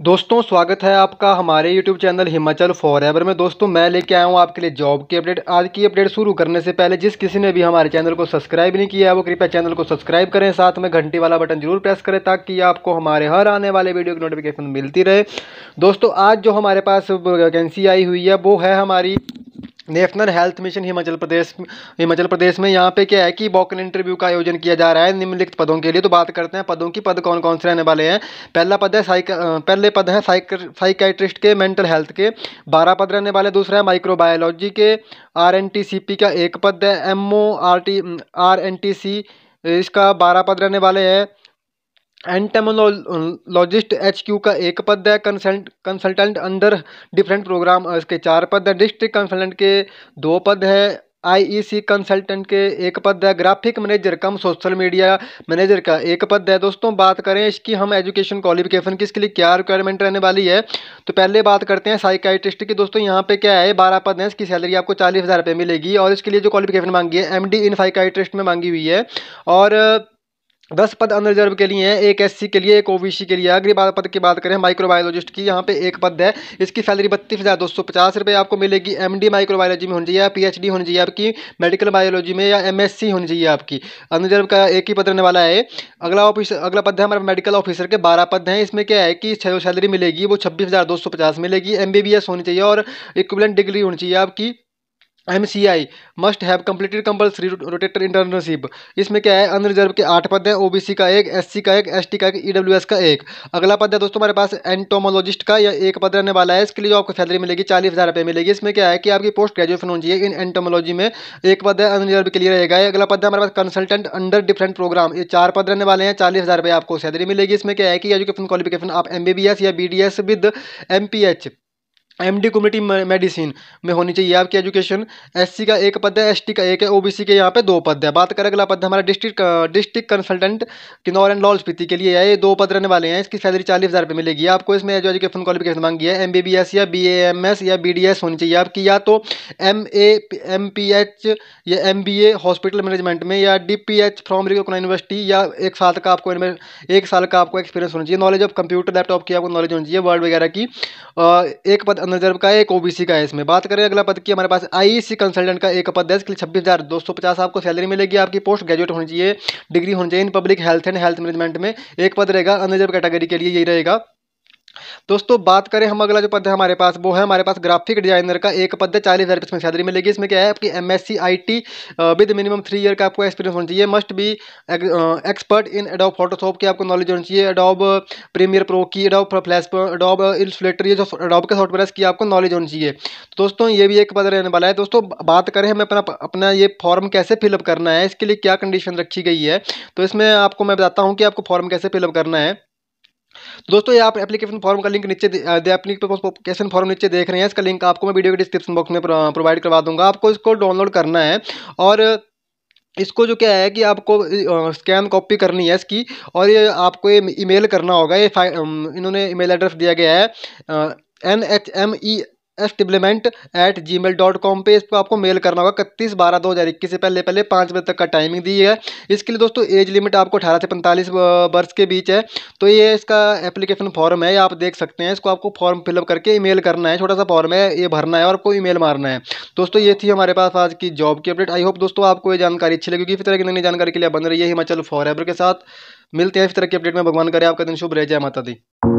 दोस्तों स्वागत है आपका हमारे YouTube channel Himachal forever में दोस्तों मैं लेके आया हूँ आपके लिए जॉब की अपडेट आज की अपडेट शुरू करने से पहले जिस किसी ने भी हमारे चैनल को सब्सक्राइब नहीं किया है वो कृपया चैनल को सब्सक्राइब करें साथ में घंटी वाला बटन जरूर प्रेस करें ताकि आपको हमारे हर आने वाले वीडियो की नोटिफिकेशन मिलती रहे दोस्तों आज जो हमारे पास वैकेंसी आई हुई है वो है हमारी national health mission Himachal Pradesh Himachal Pradesh में यहाँ पे क्या है कि वॉकन इंटरव्यू का आयोजन किया जा रहा है निम्नलिखित पदों के लिए तो बात करते हैं पदों की पद कौन कौन से रहने वाले हैं पहला पद है साइक पहले पद है साइक साइकाट्रिस्ट के मेंटल हेल्थ के बारह पद रहने वाले दूसरा है माइक्रोबायोलॉजी के R N T C P का एक पद है M O R T R N T C इसका बारह पद रहने वाले हैं एंटेमोलॉजिस्ट एच क्यू का एक पद है consult consultant under different program इसके चार पद है डिस्ट्रिक्ट कंसल्टेंट के दो पद है आईईसी कंसल्टेंट के एक पद है graphic manager cum social media manager का एक पद है दोस्तों बात करें इसकी हम एजुकेशन क्वालिफिकेशन की इसके लिए क्या रिक्वायरमेंट रहने वाली है तो पहले बात करते हैं साइकाइट्रिस्ट की दोस्तों यहाँ पे क्या है बारह पद हैं इसकी सैलरी आपको चालीस हज़ार रुपये मिलेगी और इसके लिए जो क्वालिफिकेशन मांगी है एम इन साइकाइट्रिस्ट में मांगी हुई है और दस पद अनरिजर्व के लिए हैं एक एससी के लिए एक ओबीसी के लिए अगली बार पद की बात करें माइक्रोबायोलॉजिस्ट की यहाँ पे एक पद है इसकी सैलरी बत्तीस हज़ार दो सौ पचास रुपये आपको मिलेगी एमडी माइक्रोबायोलॉजी में होनी चाहिए या पीएचडी होनी चाहिए आपकी मेडिकल बायोलॉजी में या एमएससी होनी चाहिए आपकी अनरिजर्व का एक ही पद रहने वाला है अगला ऑफिस अगला पद है हमारे मेडिकल ऑफिसर के बारह पद हैं इसमें क्या है कि सैलरी मिलेगी वो छब्बीस मिलेगी एम होनी चाहिए और इक्वलेंट डिग्री होनी चाहिए आपकी M C I must have completed compulsory rotator internship इसमें क्या है अनरिजर्व के आठ पद हैं सी का एक एस सी का एक एस टी का एक ई डब्ल्यू एस का एक अगला पद है दोस्तों हमारे पास एंटोमोलॉजिस्ट का या एक पद रहने वाला है इसके लिए जो आपको सैलरी मिलेगी चालीस हज़ार रुपये मिलेगी इसमें क्या है कि आपकी पोस्ट ग्रेजुएशन होनी चाहिए इन एंटोमोलॉजी में एक पद है अनरिजर्व के लिए रहेगा अगला पद है हमारे पास कंसल्टेंट अंडर डिफरेंट प्रोग्राम ये चार पद रहने वाले हैं चालीस हज़ार रुपये आपको सैलरी मिलेगी इसमें क्या है कि एजुकेशन क्वालिफिकेशन आप एम बी बी एस या B D S with M P H M D community medicine में होनी चाहिए आपकी एजुकेशन एससी का एक पद है एसटी का एक है ओबीसी के यहाँ पे दो पद है बात करें अगला पद हमारा district district consultant Kinnaur and Lahaul Spiti के लिए है ये दो पद रहने वाले हैं इसकी सैलरी चालीस हज़ार रुपये मिलेगी आपको इसमें जो एजुकेशन क्वालिफिकेशन मांगी है एम बी बी एस या बी ए एम एस या बी डी एस होनी चाहिए आपकी या तो M A M P H या M B A hospital management में या D P H from university या एक साल का आपको एक साल का आपको एक्सपीरियंस होना चाहिए नॉलेज ऑफ कंप्यूटर लैपटॉप की आपको नॉलेज होनी चाहिए वर्ड वगैरह की एक पद रिजर्व का एक ओबीसी का है इसमें बात करें अगला पद की हमारे पास आईसी कंसल्टेंट का एक पद है इसके लिए छब्बीस हज़ार दो सौ पचास आपको सैलरी मिलेगी आपकी पोस्ट ग्रेजुएट होनी चाहिए डिग्री होनी चाहिए in public health and health management में एक पद रहेगा अनरिजर्व कैटेगरी के लिए यही रहेगा दोस्तों बात करें हम अगला जो पद है हमारे पास वो है हमारे पास ग्राफिक डिजाइनर का एक पद है चालीस हज़ार रुपये सैलरी मिलेगी इसमें क्या है आपकी M S C I T with minimum three year का आपको एक्सपीरियंस होना चाहिए must be expert in Adobe Photoshop की आपको नॉलेज होनी चाहिए एडोब प्रीमियर प्रो की एडोब फ्लैश एडोब इंसुलेटर ये जो एडोब के सॉफ्टवेयर की आपको नॉलेज होनी चाहिए तो दोस्तों ये भी एक पद रहने वाला है दोस्तों बात करें हमें अपना अपना ये फॉर्म कैसे फिलअप करना है इसके लिए क्या कंडीशन रखी गई है तो इसमें आपको मैं बताता हूँ कि आपको फॉर्म कैसे फिलअप करना है तो दोस्तों ये आप एप्लीकेशन फॉर्म का लिंक नीचे एप्लीकेशन फॉर्म नीचे देख रहे हैं इसका लिंक आपको मैं वीडियो के डिस्क्रिप्शन बॉक्स में प्रोवाइड करवा दूंगा आपको इसको डाउनलोड करना है और इसको जो क्या है कि आपको स्कैन कॉपी करनी है इसकी और ये आपको ये ईमेल करना होगा ये इन्होंने ईमेल एड्रेस दिया गया है N H M E establishment at Gmail dot com पर इस पर आपको मेल करना होगा इकतीस बारह दो हज़ार इक्कीस से पहले पहले पाँच बजे तक का टाइमिंग दी है इसके लिए दोस्तों एज लिमिट आपको अठारह से पैंतालीस वर्ष के बीच है तो ये इसका एप्लीकेशन फॉर्म है आप देख सकते हैं इसको आपको फॉर्म फिलअप करके ईमेल करना है छोटा सा फॉर्म है ये भरना है और आपको मेल मारना है दोस्तों ये थी हमारे पास आज की जॉब की अपडेट आई होप दोस्तों आपको ये जानकारी अच्छी लगी इस तरह की नई जानकारी के लिए बन रही है हिमाचल फॉर के साथ मिलते हैं इस तरह की अपडेट में भगवान करें आपका दिन शुभ रह जाए माता दी